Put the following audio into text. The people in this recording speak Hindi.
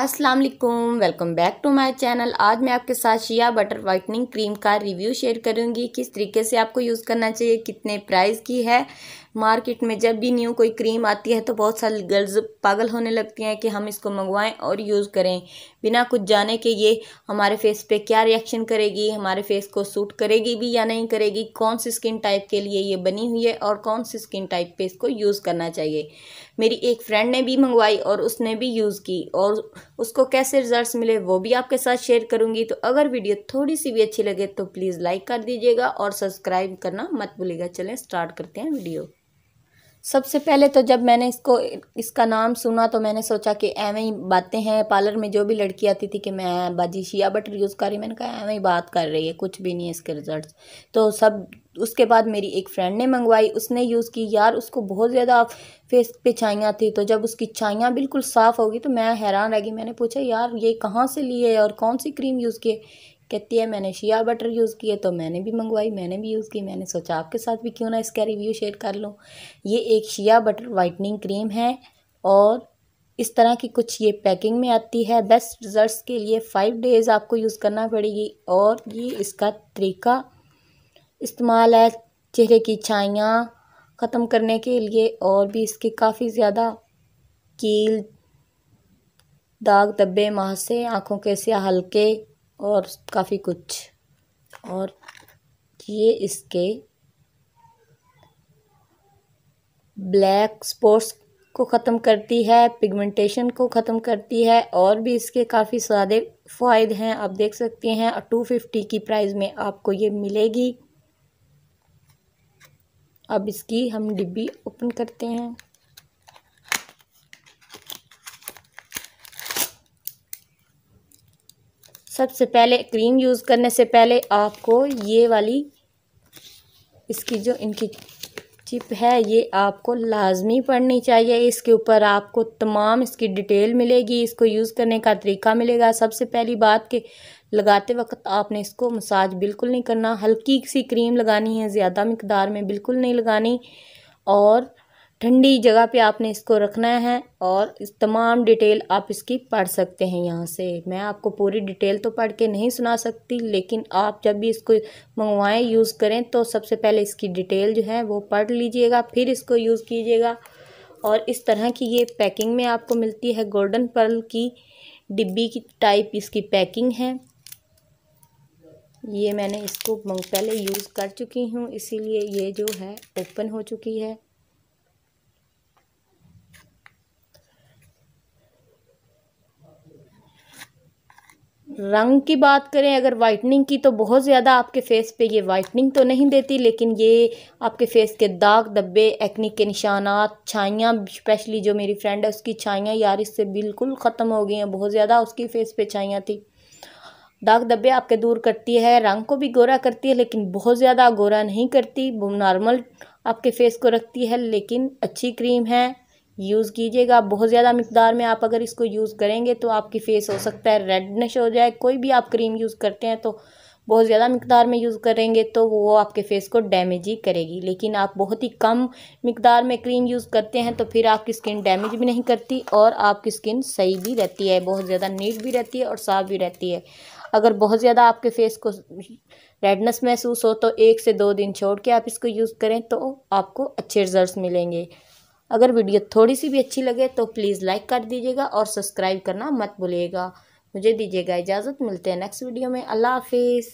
अस्सलाम वालेकुम welcome back to my channel आज मैं आपके साथ शिया बटर वाइटनिंग क्रीम का रिव्यू शेयर करूंगी किस तरीके से आपको यूज़ करना चाहिए कितने प्राइस की है मार्केट में जब भी न्यू कोई क्रीम आती है तो बहुत सारी गर्ल्स पागल होने लगती हैं कि हम इसको मंगवाएं और यूज़ करें बिना कुछ जाने के ये हमारे फेस पे क्या रिएक्शन करेगी हमारे फेस को सूट करेगी भी या नहीं करेगी कौन सी स्किन टाइप के लिए ये बनी हुई है और कौन सी स्किन टाइप पे इसको यूज़ करना चाहिए मेरी एक फ्रेंड ने भी मंगवाई और उसने भी यूज़ की और उसको कैसे रिजल्ट्स मिले वो भी आपके साथ शेयर करूंगी तो अगर वीडियो थोड़ी सी भी अच्छी लगे तो प्लीज़ लाइक कर दीजिएगा और सब्सक्राइब करना मत भूलिएगा चलें स्टार्ट करते हैं वीडियो सबसे पहले तो जब मैंने इसको इसका नाम सुना तो मैंने सोचा कि एवं ही बातें हैं पार्लर में जो भी लड़की आती थी कि मैं बाजी शिया बटर यूज़ कर रही मैंने कहा एवं ही बात कर रही है कुछ भी नहीं है इसके रिज़ल्ट तो सब उसके बाद मेरी एक फ्रेंड ने मंगवाई उसने यूज़ की यार उसको बहुत ज़्यादा फेस पे छाइयाँ थी तो जब उसकी छाइयाँ बिल्कुल साफ़ होगी तो मैं हैरान रह गई मैंने पूछा यार ये कहाँ से लिए और कौन सी क्रीम यूज़ किए कहती है मैंने शिया बटर यूज़ किए तो मैंने भी मंगवाई मैंने भी यूज़ की मैंने सोचा आपके साथ भी क्यों ना इसका रिव्यू शेयर कर लूँ ये एक शिया बटर वाइटनिंग क्रीम है और इस तरह की कुछ ये पैकिंग में आती है बेस्ट रिजल्ट्स के लिए फ़ाइव डेज़ आपको यूज़ करना पड़ेगी और ये इसका तरीका इस्तेमाल है चेहरे की छाइयाँ ख़त्म करने के लिए और भी इसके काफ़ी ज़्यादा कील दाग धब्बे महासे आँखों के से हल्के और काफ़ी कुछ और ये इसके ब्लैक स्पॉट्स को ख़त्म करती है पिगमेंटेशन को ख़त्म करती है और भी इसके काफ़ी सारे फ़ायदे हैं आप देख सकते हैं और टू फिफ्टी की प्राइस में आपको ये मिलेगी अब इसकी हम डिब्बी ओपन करते हैं सबसे पहले क्रीम यूज़ करने से पहले आपको ये वाली इसकी जो इनकी चिप है ये आपको लाजमी पढ़नी चाहिए इसके ऊपर आपको तमाम इसकी डिटेल मिलेगी इसको यूज़ करने का तरीका मिलेगा सबसे पहली बात कि लगाते वक्त आपने इसको मसाज बिल्कुल नहीं करना हल्की सी क्रीम लगानी है ज़्यादा मकदार में बिल्कुल नहीं लगानी और ठंडी जगह पे आपने इसको रखना है और इस तमाम डिटेल आप इसकी पढ़ सकते हैं यहाँ से मैं आपको पूरी डिटेल तो पढ़ के नहीं सुना सकती लेकिन आप जब भी इसको मंगवाएं यूज़ करें तो सबसे पहले इसकी डिटेल जो है वो पढ़ लीजिएगा फिर इसको यूज़ कीजिएगा और इस तरह की ये पैकिंग में आपको मिलती है गोल्डन पर्ल की डिब्बी की टाइप इसकी पैकिंग है ये मैंने इसको पहले यूज़ कर चुकी हूँ इसीलिए ये जो है ओपन हो चुकी है रंग की बात करें अगर वाइटनिंग की तो बहुत ज़्यादा आपके फेस पे ये वाइटनिंग तो नहीं देती लेकिन ये आपके फेस के दाग दब्बे एक्निक के निशानात छाइयाँ स्पेशली जो मेरी फ्रेंड है उसकी छाइयाँ यार इससे बिल्कुल ख़त्म हो गई हैं बहुत ज़्यादा उसकी फेस पे छाइयाँ थी दाग दब्बे आपके दूर करती है रंग को भी गोरा करती है लेकिन बहुत ज़्यादा गोरा नहीं करती नॉर्मल आपके फेस को रखती है लेकिन अच्छी क्रीम है यूज़ कीजिएगा बहुत ज़्यादा मकदार में आप अगर इसको यूज़ करेंगे तो आपकी फेस हो सकता है रेडनेश हो जाए कोई भी आप क्रीम यूज़ करते हैं तो बहुत ज़्यादा मकदार में यूज़ करेंगे तो वो आपके फेस को डैमेज ही करेगी लेकिन आप बहुत ही कम मकदार में क्रीम यूज़ करते हैं तो फिर आपकी स्किन डैमेज भी नहीं करती और आपकी स्किन सही भी रहती है बहुत ज़्यादा नीट भी रहती है और साफ भी रहती है अगर बहुत ज़्यादा आपके फेस को रेडनेस महसूस हो तो एक से दो दिन छोड़ के आप इसको यूज़ करें तो आपको अच्छे रिजल्ट मिलेंगे अगर वीडियो थोड़ी सी भी अच्छी लगे तो प्लीज़ लाइक कर दीजिएगा और सब्सक्राइब करना मत भूलिएगा मुझे दीजिएगा इजाज़त मिलते हैं नेक्स्ट वीडियो में अल्लाह हाफिज़